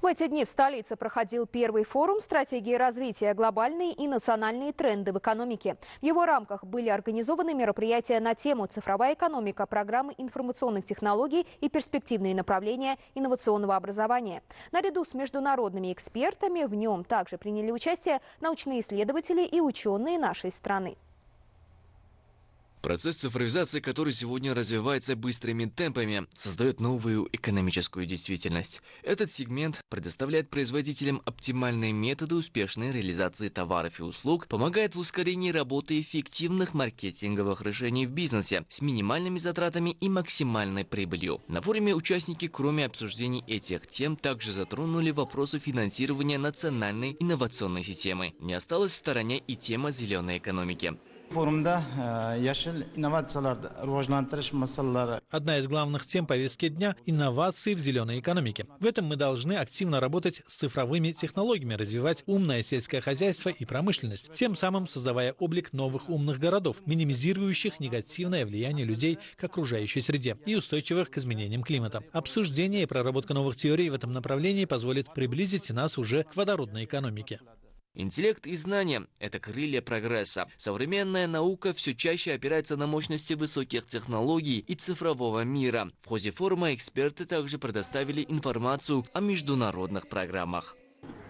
В эти дни в столице проходил первый форум «Стратегии развития. Глобальные и национальные тренды в экономике». В его рамках были организованы мероприятия на тему «Цифровая экономика. Программы информационных технологий и перспективные направления инновационного образования». Наряду с международными экспертами в нем также приняли участие научные исследователи и ученые нашей страны. Процесс цифровизации, который сегодня развивается быстрыми темпами, создает новую экономическую действительность. Этот сегмент предоставляет производителям оптимальные методы успешной реализации товаров и услуг, помогает в ускорении работы эффективных маркетинговых решений в бизнесе с минимальными затратами и максимальной прибылью. На форуме участники, кроме обсуждений этих тем, также затронули вопросы финансирования национальной инновационной системы. Не осталась в стороне и тема зеленой экономики. Форумда э, Одна из главных тем повестки дня – инновации в зеленой экономике. В этом мы должны активно работать с цифровыми технологиями, развивать умное сельское хозяйство и промышленность, тем самым создавая облик новых умных городов, минимизирующих негативное влияние людей к окружающей среде и устойчивых к изменениям климата. Обсуждение и проработка новых теорий в этом направлении позволит приблизить нас уже к водородной экономике. Интеллект и знания – это крылья прогресса. Современная наука все чаще опирается на мощности высоких технологий и цифрового мира. В ходе форума эксперты также предоставили информацию о международных программах.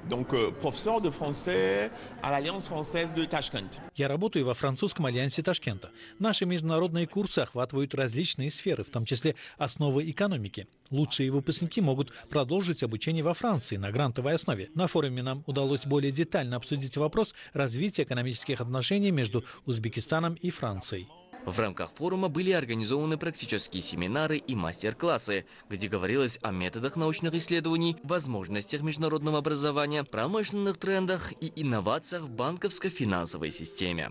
Donc, euh, professeur de français à l'Alliance française de Ташкент. Я работаю во французском альянсе Ташкента. Наши международные курсы охватывают различные сферы, в том числе основы экономики. Лучшие выпускники могут продолжить обучение во Франции на грантовой основе. На форуме нам удалось более детально обсудить вопрос развития экономических отношений между Узбекистаном и Францией. В рамках форума были организованы практические семинары и мастер-классы, где говорилось о методах научных исследований, возможностях международного образования, промышленных трендах и инновациях в банковско-финансовой системе.